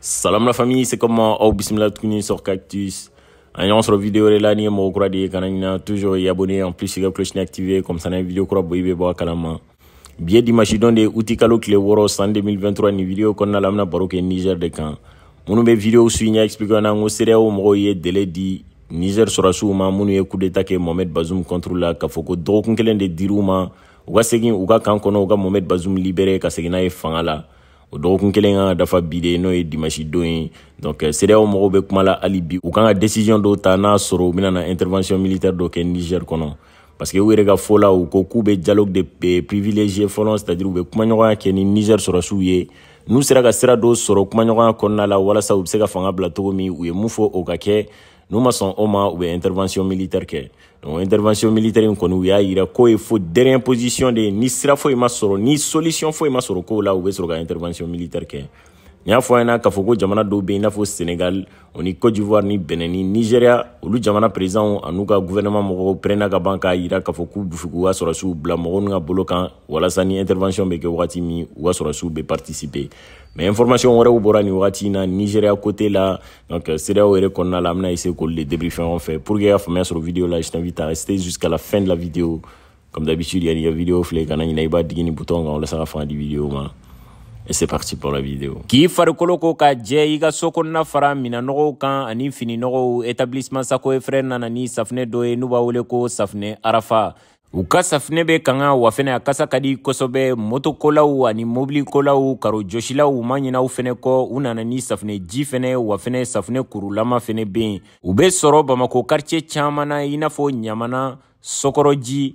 Salam la famille, c'est comment au oh, bismillah tout sur cactus. Ayon sur vidéo là ni mon kura di toujours y abonner en plus il la cloche activée comme ça na vidéo kura boybe bo kalama. Bien dimanche des outils calo que les woro en 2023 ni vidéo qu'on a lamna baroke Niger de kan. mon be vidéo aussi nya expliquer un série sere o mo ye délai dit Niger sɔrɔ su ma minnu coup d'état que Mohamed Bazoum contre la kafoko donc ko dɔgɔkun kelen de ou ma u ka segin u ka kan Mohamed Bazoum libéré ka c'est n'a ye o dɔgɔkun kelen kan ka dafa bi de n'o ye dimasi don ye donc sedeyaw euh, mɔgɔw bɛ kuma la hali bi u kan ka desisiyɔn dɔw ta n'a sɔrɔ u bena na intervention militaire dɔ kɛ niger kɔnɔ parce que u yɛrɛ ka fɔ la u ko k'u bɛ dialogue de privilégié fɔlɔ c'est à dire u bɛ kumaɲɔgɔnya kɛ ni niger sɔrɔsiw ye n'u sera ka sira dɔw sɔrɔ kumaɲɔgɔnya kɔnɔna la walasa u be se ka fanga bila togo min u ye mun fɔ o ka kɛ Nous sommes en train intervention militaire kɛ intervention militaire nous kɔni u y'a yira k'o ye fo dernière position de ni sira foyi ni solution intervention militaire N y'a fɔ a ɲɛna k'a fɔ ko jamana dɔw bɛ i n'a fɔ Sénégal o ni cote d'Ivoire ni Benin ni Nigeria olu jamana président u ka gouvernement mɔgɔw pɛrɛnna ka ban k'a jira k'a fɔ k'u bɛ fɛ k'u ka sɔrɔdasiw bila mɔgɔ ka bolo kan walasa ni intervention be kɛ wagati min u ka participer mais information wɛrɛw bɔra nin wagati na Nigeria côté la donc euh, CEDEAO yɛrɛ kɔnɔna la an bɛna essayer k'olu le débriefer ɲɔgɔn fɛ pour que i ka faamuya sɔrɔ vidéo la je t'invite à rester jusqu'à la fin de la vidéo comme d'habitude yanni i ka vidéo filɛ kana ɲina i b'a digi ni bouton kan walasa ka fanga di vidéo ma et c'est parti pour la vidéo. K'i farikolo ko ka je i n'afara minanoro fara minannɔgɔw kan ani établissement Sako et nanani nana ni Safne Arafa. u ka be kanga wa fene a kasa ka kola kosɔbɛ ani ou kola u ma ɲina u fɛnɛ safne u ni kurulama fene be Ube chama na karche na inafo n'a sokoroji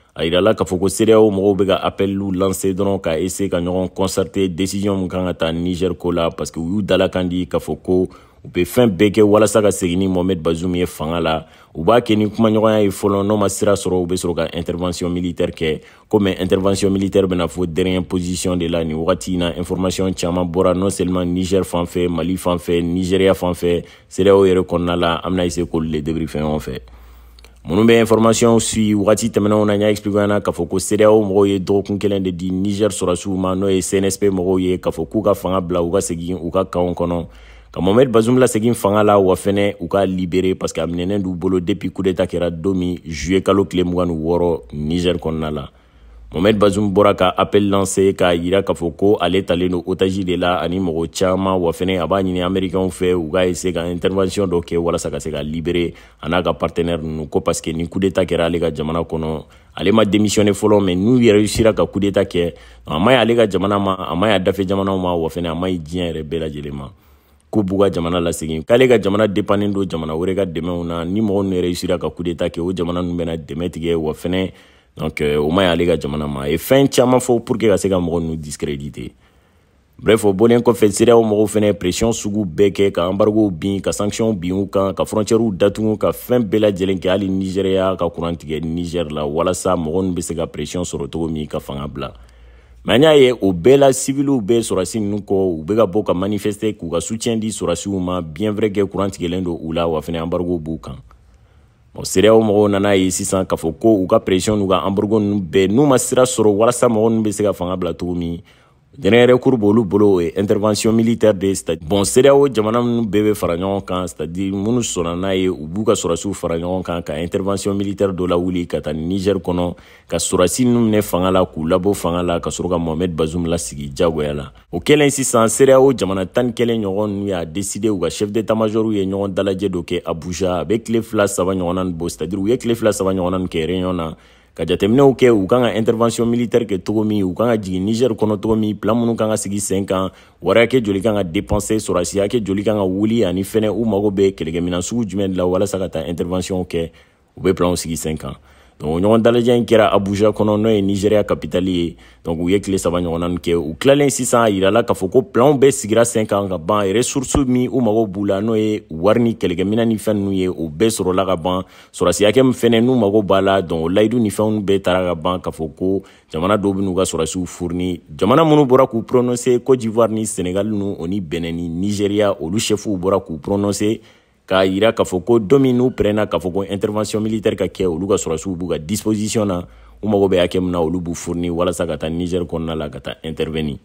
a yirala k'a fɔ ko seereyaw mɔgɔw bɛ ka apɛliw lanse dɔrɔn ka ese ka ɲɔgɔn consarte desisiyɔn kan ka ta niger ko la parce que u y'u dalakan di k'a fɔ ko u be fɛn bɛɛ kɛ walasa ka segin mohamɛd bazum ye fanga la u b'a kɛ ni kumaɲɔgɔnya ye fɔlɔ n'o ma sira sɔrɔ u be sɔrɔ ka intervention militɛrɛ kɛ komi intervention militɛrɛ bena fɔ dernier position de la ni wagati na information caaman bɔra non seulement niger fan fɛ mali fan fɛ nigeriya fan fɛ seereyaw yɛrɛ kɔnɔna la an bena ese k'olu le debri fɛn ɲɔgɔn fɛ minnu bɛ information sui wagati tɛmɛnenw na n y'a explique ɲɛna k'a fɔ ko sedeyaw mɔgɔw ye dɔgɔkun kelen de di niger sɔrɔsiw ma n'o ye cnsp mɔgɔw ye k'a fɔ k'u ka fanga bila u ka segin u ka kanw kɔnɔ ka mohamed bazum lasegin fanga la wa fɛnɛ u ka libere parce que a minɛnen d'u bolo depuis coup d'etat kɛra don min juye kalo tile mugan ni wɔɔrɔ niger kɔnɔna la Mohamed Bazoum bora ka appel lancé k'a yira k'a fɔ ko ale talen don de la ani mɔgɔ caman wa fɛnɛ a b'a américain fɛ u ka ka intervention donc kɛ walasa ka se ka libérer a ka partenaire ninnu ko parce que ni coup d'état kɛra ale ka jamana kono ale ma démissionner fɔlɔ mais n'u yɛrɛ sera ka coup d'état kɛ a ma ale ka jamana ma a ma ɲi ma wa fɛnɛ a ma ɲi diɲɛ yɛrɛ bɛɛ lajɛlen jamana ka jamana dépendant jamana wɛrɛ ka dɛmɛw na ni mɔgɔ ne réussira ka coup d'état kɛ o jamana ninnu bɛna wa donc euh, o ma ɲi ale ka jamana ma a ye fɛn caman fɔ pour que ka se ka mɔgɔ nunu discrédité bref o bolen kɔfɛ seereyaw mɔgɔw fɛnɛ pression sugu bɛɛ kɛ ka anbargow bin ka sanctionw bin u kan ka frontiɛrɛw datugu ka fɛn bɛɛ lajɛlen kɛ hali nigɛriya ka kuran tigɛ nigɛr la walasa mɔgɔ nu be se ka pression sɔrɔ togo min ka fanga bila ma n y'a ye o bɛɛ la siviliw be sɔrasi nunu kɔ u be ka bɔ ka manifɛstɛ k'u ka sutiyɛn di sɔrasiw ma biɲɛ vrɛ kɛ kuran tigɛlen do u la wa fɛnɛ anbargo b'u kan bon seereyaw mɔgɔw nana ye sisan k'a fɔ ko u ka pression n'u ka hamburgo ninnu bɛɛ n'u ma sira sɔrɔ walasa mɔgɔ ninnu bɛ se ka fanga bila cogo min Dernier recours b'olu bolo o ye intervention militaire de ye bon CEDEAO jamana minnu bɛɛ bɛ fara ɲɔgɔn kan c'est à dire minnu sɔnna n'a ye u b'u ka sɔrasiw fara ɲɔgɔn kan ka intervention militaire dɔ lawuli ka taa Niger kɔnɔ ka sɔrasi ninnu minɛ fanga la k'u labɔ fanga la ka sɔrɔ ka Mohamed bazum lasigi jagoya la o kɛlen sisan CEDEAO jamana 11 ɲɔgɔn ninnu y'a décidé u ka chef d'état major ye ɲɔgɔn dalajɛ dɔ kɛ Abuja a bɛ tile 2 3 ɲɔgɔnna nin bɔ c'est à dire u ye tile 2 3 ɲɔgɔnna nin kɛ réunion na ka jateminɛw kɛ u kan intervention militaire kɛ cogo min u kan ka jigin niger kɔnɔ cogo min plan minnu kan ka sigi sen kan wari joli kan ka dépense wuli ani fɛnɛ u mago bɛ kɛlɛkɛminan la walasa ka taa interventionw kɛ be planw sigi o ɲɔgɔn dalajɛ in kɛra abuja kɔnɔ n'o ye nigeriya kapitali ye donc u ye tile saba ɲɔgɔnna nin kɛ u kilalen sisan a yirala k'a fɔ ko planw bɛɛ sigira sen kan ka ban resursu min u mago b'u la n'o ye wari ni kɛlɛkɛmina ni fɛn nunu ye o bɛɛ sɔrɔla ka ban sɔrɔsi hakɛ min fɛnɛ n'u mago b'a la donc o layidu ni fɛnw bɛɛ tara ka ban k'a fɔ ko jamana dɔw ben'u ka sɔrɔsiw furini jamana minnu bɔra k'u prononse cote d'ivoire ni senegal nu o ni bɛnɛ ni nigeriya olu shɛfuw bɔra k'u prononse k'a yira k'a fɔ ko k'a fɔ intervention militaire ka kɛ olu ka sɔrɔsiw b'u ka disposition na u mago bɛ hakɛ min na olu b'u fourni walasa ka niger kɔnɔna la ka taa intervenir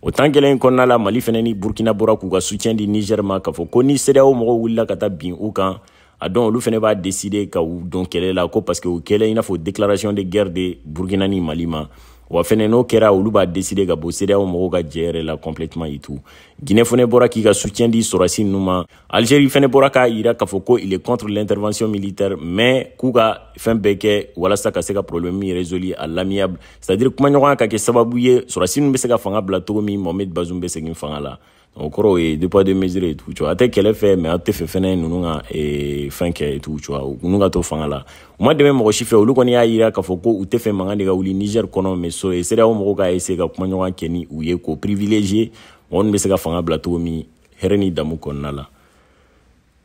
o tan kelen la mali fɛnɛ ni burkina bɔra k'u ka soutien di niger ma k'a fɔ ko ni sedeyaw mɔgɔw wulila ka taa bin u kan a dɔn olu fɛnɛ b'a décider ka u don kɛlɛ la ko parce que u kɛlɛ i n'a déclaration de guerre de burkina malima wa fɛnɛ n'o kɛra olu b'a deside ka bɔ seereyaw mɔgɔw ka jɛ yɛrɛ la complètement et tout guinée fɛnɛ bɔra k'i ka soutien di sɔrasi nunu ma algérie fɛnɛ bɔra k'a yira k'a fɔ ko il est contre l'intervention militaire mais k'u ka fɛn bɛɛ kɛ walasa ka se ka problème résoli à l'amiable c'est à dire kumaɲɔgɔnya ka kɛ sababu ye sɔrasi nunu be se ka fanga bila togo min mohamed bazum be segin fanga la o kɔrɔ ye deux pas deux mesures ye tugun a tɛ kɛlɛ fɛ mɛ a tɛ fɛ fɛnɛ ninnu ka fɛn kɛ tugun cogoya ninnu ka to fanga la u ma dɛmɛ mɔgɔ si fɛ olu kɔni y'a yira k'a fɔ ko u tɛ fɛ mankan de ka wuli nizɛri kɔnɔ mɛ so ye mɔgɔw ka ese ka kumaɲɔgɔn kɛ ni u ye eh, k'o privilege mɔgɔ min bɛ se ka fanga bila cogo min hɛrɛ ni damu kɔnɔna la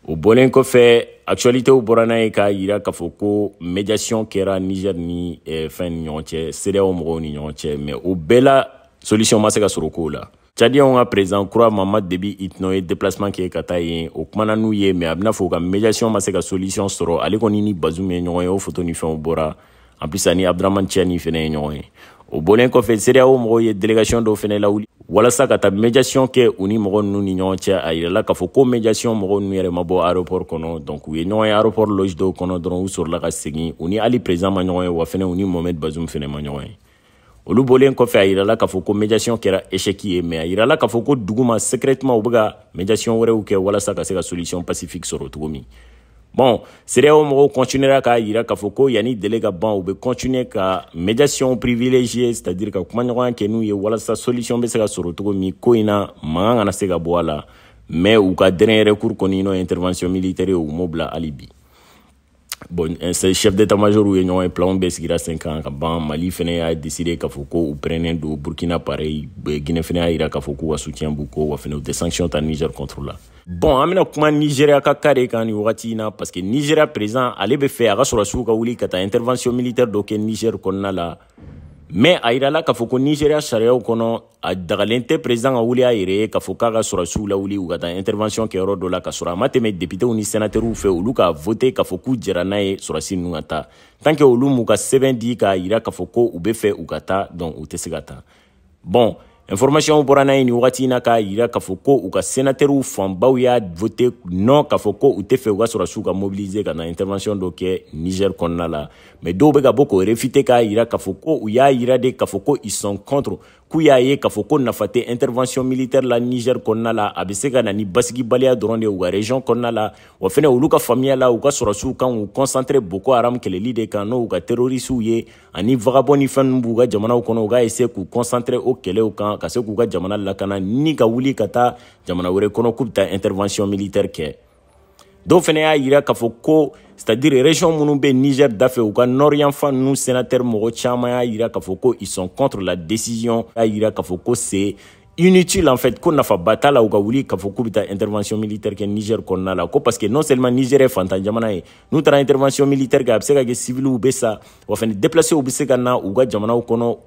o bɔlen kɔfɛ actualitéw bɔra n'a ye k'a yira k'a fɔ ko médiation kɛra nizɛri ni fɛn ni ɲɔgɔn cɛ seerew mɔgɔw ni ɲɔgɔn cɛ mɛ o bɛɛ la solution ma se ka sɔrɔ la cadiyanw ka président kura mama debi itinɔ ye déplacement kɛ ka taa yen o kumana n'u ye mɛn a bena fɔ u ka médiation ma se ka solution sɔrɔ ale kɔni ni bazum ye ɲɔgɔn ye o foto ni fɛnw bɔra an plus ani abduraman ciani fɛnɛ ye ɲɔgɔn ye o bolen kɔfɛ seereyao mɔgɔw ye delegation dɔw fɛnɛ lawuli walasa ka ta médiation kɛ u ni mɔgɔ nunu ni ɲɔgɔn cɛ a yirala k'a fɔ ko médiation mɔgɔ nunu yɛrɛ ma bɔ aéroport kɔnɔ donc u ye ɲɔgɔn ye aéroport loge dɔw kɔnɔ dɔrɔn u sɔrɔla ka segin u ni hali président ma ɲɔgɔn ye wa fɛnɛ u ni mohamɛd bazum fɛnɛ ma ɲɔgɔn ye olu bɔlen kɔfɛ a yirala k'a fɔ ko médiation kɛra échec ye mais a yirala k'a fɔ ko secrètement u bɛ ka médiation wɛrɛw kɛ walasa ka se ka solution pacifique sɔrɔ cogo min bon CEDEAO mɔgɔw continuera k'a yira k'a fɔ ko yanni délai ka ban u continuer ka médiation privilégiée c'est à dire ka kumaɲɔgɔnya kɛ n'u ye walasa solution be se ka sɔrɔ cogo min ko in na se ka bɔ a mais u ka dernier recours kɔni n'o intervention militaire ye u alibi bon c'est chef d'état-major ou ɲɔgɔn ye plan bɛɛ sigira sen kan ban mali fɛnɛ a décidé k'a fɔ ou u pɛrɛnnen burkina pareil euh, Guinée fɛnɛ a yira k'a fɔ soutient beaucoup soutien b'u ko wa fɛnɛ niger contre là bon an bena kuma nigéria ka ka de kan ni wagati na parce que Niger présent à be fɛ a ka sɔrɔsiw ka wuli ka intervention militaire donc niger kɔnɔna la mɛn a yirala k'a fɔ ko nigeriya sariyaw kɔnɔ a dagalen tɛ prezidan ka wuli a yɛrɛ ye k'a fɔ k'a ka sɔrɔsiw lawuli u ka taa intervention kɛ yɔrɔ dɔ la k'a sɔrɔ a ma tɛmɛ deputew ni senatɛriw fɛ olu k'a vote k'a fɔ k'u jɛra n'a ye sɔrɔsi nunu ka ta tanke olu m'u ka sɛbɛn di k'a yira k'a fɔ ko u be fɛ u ka ta dɔn u tɛ se ka ta bɔn information bɔra n'a ye nin wagati in na k'a yira k'a fɔ ko u ka senatɛriw fanbaw y'a vote nɔ k'a fɔ ko u tɛ fɛ u ka sɔrɔsiw ka mobilize ka na intervention dɔ kɛ niger kɔnɔna la mɛ dɔw bɛ ka bɔ k'o refite k'a yira k'a fɔ ko u y'a yira de k'a fɔ ko ils sont contre k'u k'a intervention militaire la niger kɔnɔna la a Balia se ka na ni basigibaliya dɔrɔn de u ka region kɔnɔna la wa fɛnɛ olu la u ka sɔrɔsiw kan ou concentre boko haram kɛlɛli de kan n'o u ka terorisiw ye ani vagabond ni fɛn b'u ka jamanaw kɔnɔ u ka ese k'u o kɛlɛw kan ka ka jamana lakana ni ka kata jamana wɛrɛ kɔnɔ k'u intervention militaire kɛ dɔw fɛnɛ y'a yira c'est-à-dire région Mounoube, niger dafɛ u ka nous, sénateurs Moro sénateur mɔgɔ iraka y'a ils sont contre la décision y'a yira c'est inutile en fait qu'on nafa pas bataille la u ka wuli intervention militaire kɛ niger kɔnɔna la ko parce que non seulement niger ye fantan jamana ye n'u taara intervention militaire kɛ a bɛ se ka kɛ civiliw bɛ sa wa fana déplacés bɛ se ka na u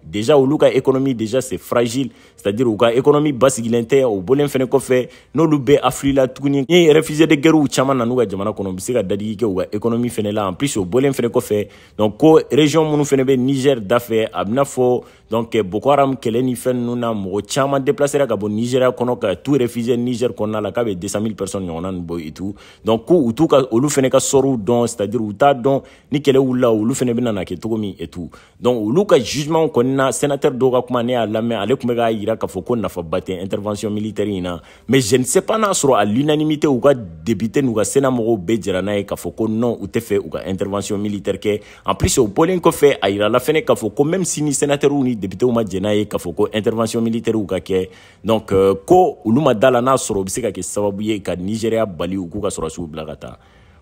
déjà olu ka économie déjà c'est fragile c'est à dire u ka économie basigilen tɛ o bolen fana kɔfɛ n'olu bɛ afili la tuguni ni refusé de guerre caman na n'u ka jamana kɔnɔ u bɛ se ka dadigi économie fana la en plus o bolen fana kɔfɛ donc ko région minnu fana niger dafɛ a bɛ donc eh, boko haram kɛlɛ ni fɛn ninnu na mɔgɔ caman déplacera ka bɔ nigeria kɔnɔ ka tout réfugié niger kɔnɔna la k'a bɛ 200 000 personnes ɲɔgɔnna nin bɔ et tout donc ko u t'u ka olu fɛnɛ ka sɔriw dɔn c'est à dire u t'a dɔn ni kɛlɛ wulila olu fɛnɛ bɛna na kɛ cogo min et tout donc olu ka jugement kɔni na sénateur dɔw ka kuma ne y'a lamɛn ale tun bɛ k'a yira k'a fɔ ko tɛ intervention militaire in na mais je ne sais pas n'a sɔrɔ à l'unanimité u ka député n'u ka sena mɔgɔw bɛɛ jɛra n'a ye k'a fɔ ko non u tɛ fɛ u ka intervention militaire kɛ en plus o bɔlen kɔfɛ a yirala fɛnɛ k'a fɔ ko même si ni sénateurw ni ni députéw ma jɛn n'a ye k'a fɔ ko intervention militairw ka kɛ donc ko olu ma da la n'a sɔrɔ u be se ka kɛ sababu ye ka nigéria bali u k'u ka sɔrasiw bila ka taa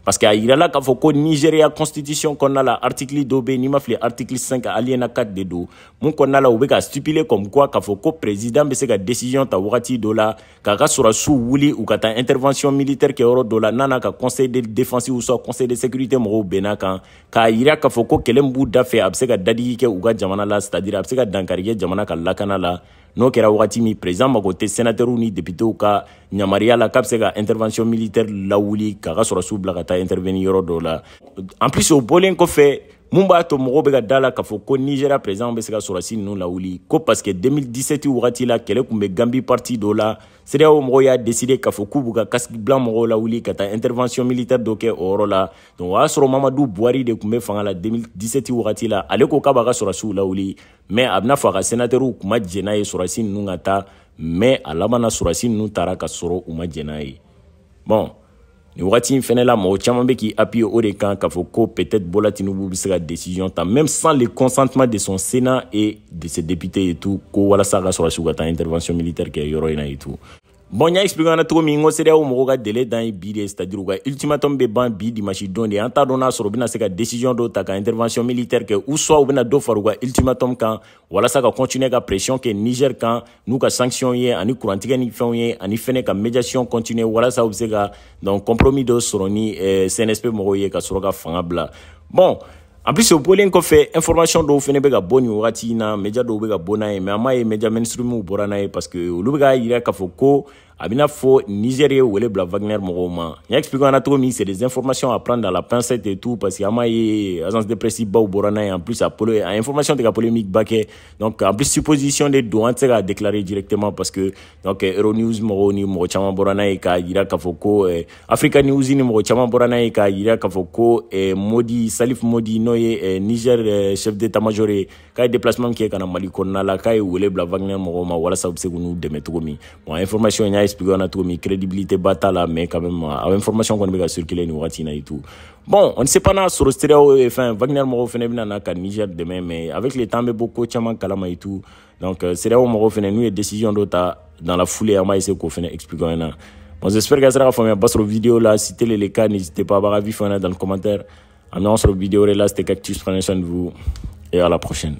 parce que a là Nigeria constitution la 2 n'i ma article article 5 aliena 4 de do. Mon qu'on la là, comme quoi président mais c'est décision ta de la k'a ka sou wuli ou ou intervention militaire qui dola de la conseil de défense ou soit conseil de sécurité mɔgɔw benaka. kan k'a kafoko a fɔ de kɛlɛ min b'u da fɛ a jamana la c'est dire jamana n'o kɛra wagati min président mago tɛ sénatɛrw ni deputew ka ɲamariya la ka be se ka intervention militɛrɛ lawuli k'a ka sɔrɔsiw bila ka taa interveni yɔrɔ dɔw la en plus o bɔlen kɔfɛ mun b'a to mɔgɔw bɛ ka da la k'a fɔ ko nigɛria présidan bɛ se ka sɔrɔsi nunu lawuli ko parske 2017 wagati la kɛlɛ kun bɛ ganbi parti dɔ la seereyaw mɔgɔw y'a deside k'a fɔ k'u b'u ka kasigi bila mɔgɔw lawuli ka taa intervention militaire dɔ kɛ o yɔrɔ la donc o y'a sɔrɔ mamadu buwari de kun bɛ fanga la 2017 wagati la ale ko k'a b'a ka sɔrɔsiw lawuli mais a bena fɔ a ka senatɛrw kuma jɛna ye sɔrɔsi nunu ka taa mais a labana sɔrɔsi nunu taara ka sɔrɔ u ma jɛna ye bɔn Nous wagati in fɛnɛ la mɔgɔ caman bɛ k'i appuyer o de kan peut-être Bola Tinubu décision même sans le consentement de son Sénat et de ses députés et tout ko a intervention militaire kɛ et tout Bon, y'a expliqué en attendant cogo min ko CEDEAO mɔgɔw ka délai dan ye c'est à dire u ka ultimatum bɛ ban bi dimanche don et en t'a dɔn n'a sɔrɔ décision dɔw ta intervention militaire que ou soit u bɛna dɔ ou ka ultimatum voilà ça ka continuer la pression que Niger quand nous ka sanction ye ani kurantigɛ ni fɛnw ye ani ka médiation continuer voilà ça bɛ se donc compromis dɔ sɔrɔ ni eh, CNSP mɔgɔw ye ka sɔrɔ ka fanga bla. bon en plus o bolen kɔfɛ information dɔw fɛnɛ bɛ ka bɔ nin wagati na media dɔw bɛ ka bɔ n'a ye mais an m'a ye media mainstreamiw bɔra n'a ye parce que olu bɛ k'a yira k'a fɔ ko A bɛ'a fɔ nizri ye wele bila wagɛrɛ mɔgɔw ma ɲɛ na tomi c'est des informations à prendre à la pincette et tout parce que an agence de presse borana bɔra en plus a polo a information de la polémique ba donc en plus supposition des don sera déclaré déclarer directement parce que donc News mɔgɔw ni mɔgɔ caman bɔra n'a ye k'a k'a foko euh, africa news ni mɔgɔ caman bɔra n'a ye k'a k'a foko euh, modi salif modi noye eh, niger euh, chef d'état major ye k'a déplacement qui est mali konala. la k'a ye wele bila Wagner mɔgɔw ma walasa u bɛ se bon information expliqué o crédibilité batalla mais quand même euh, a l'information qu'on va circuler nous wagati et tout bon on ne sait pas n'a sur stéréo et fin Wagner mɔgɔw fɛnɛ na à Niger demain mais avec les temps mais beaucoup de kalama et tout donc stéréo mɔgɔw fɛnɛ nous et décision d'ota dans la foulée Je b'a essayer qu'on expliquer an bon j'espère que ça sera fait à ba vidéo la si les le cas n'hésitez pas à voir vie dans le commentaire annonce bɛ sur la vidéo c'était Cactus Prenez soin de vous et à la prochaine